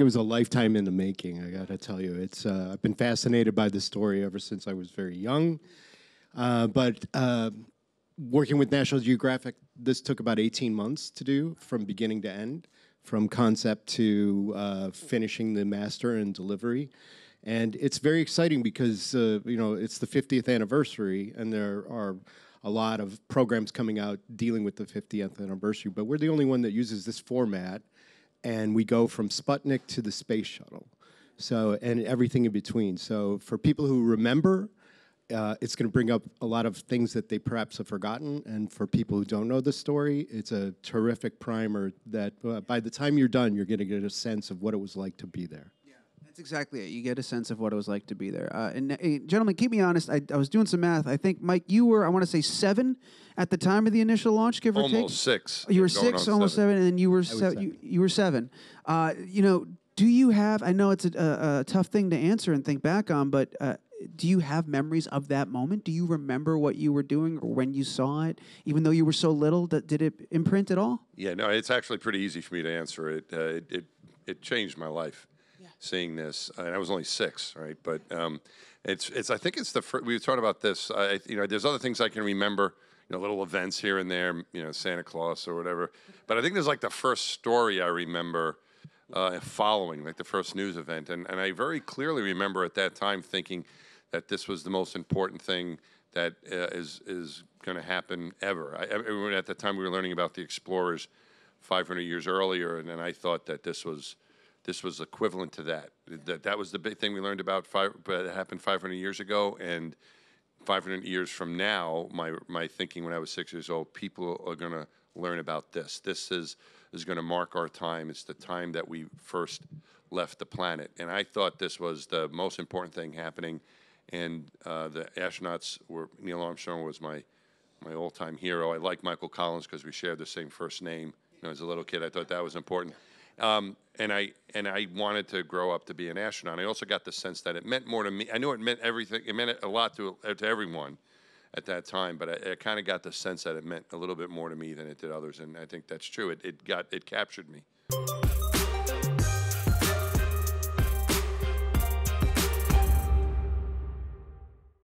It was a lifetime in the making, I gotta tell you. It's uh, I've been fascinated by the story ever since I was very young. Uh, but uh, working with National Geographic, this took about 18 months to do from beginning to end, from concept to uh, finishing the master and delivery. And it's very exciting because, uh, you know, it's the 50th anniversary and there are a lot of programs coming out dealing with the 50th anniversary, but we're the only one that uses this format and we go from Sputnik to the space shuttle. So, and everything in between. So, for people who remember, uh, it's going to bring up a lot of things that they perhaps have forgotten. And for people who don't know the story, it's a terrific primer that uh, by the time you're done, you're going to get a sense of what it was like to be there. That's exactly it. You get a sense of what it was like to be there. Uh, and uh, gentlemen, keep me honest. I, I was doing some math. I think Mike, you were I want to say seven at the time of the initial launch, give or take. Almost six. You were six, almost seven. and then you were seven. You, you were seven. Uh, you know, do you have? I know it's a, a, a tough thing to answer and think back on, but uh, do you have memories of that moment? Do you remember what you were doing or when you saw it, even though you were so little? That did it imprint at all? Yeah, no, it's actually pretty easy for me to answer it. Uh, it, it it changed my life seeing this, and I was only six, right? But um, it's it's I think it's the 1st we were talking about this. I, you know, there's other things I can remember, you know, little events here and there, you know, Santa Claus or whatever. But I think there's like the first story I remember uh, following, like the first news event, and and I very clearly remember at that time thinking that this was the most important thing that uh, is is going to happen ever. I, at the time, we were learning about the explorers 500 years earlier, and, and I thought that this was this was equivalent to that. That that was the big thing we learned about five, that happened 500 years ago, and 500 years from now, my my thinking when I was six years old, people are going to learn about this. This is is going to mark our time. It's the time that we first left the planet, and I thought this was the most important thing happening. And uh, the astronauts were Neil Armstrong was my my all time hero. I like Michael Collins because we shared the same first name. You know, as a little kid, I thought that was important. Um, and I and I wanted to grow up to be an astronaut. I also got the sense that it meant more to me. I knew it meant everything. It meant a lot to uh, to everyone at that time, but I, I kind of got the sense that it meant a little bit more to me than it did others, and I think that's true. It, it got it captured me.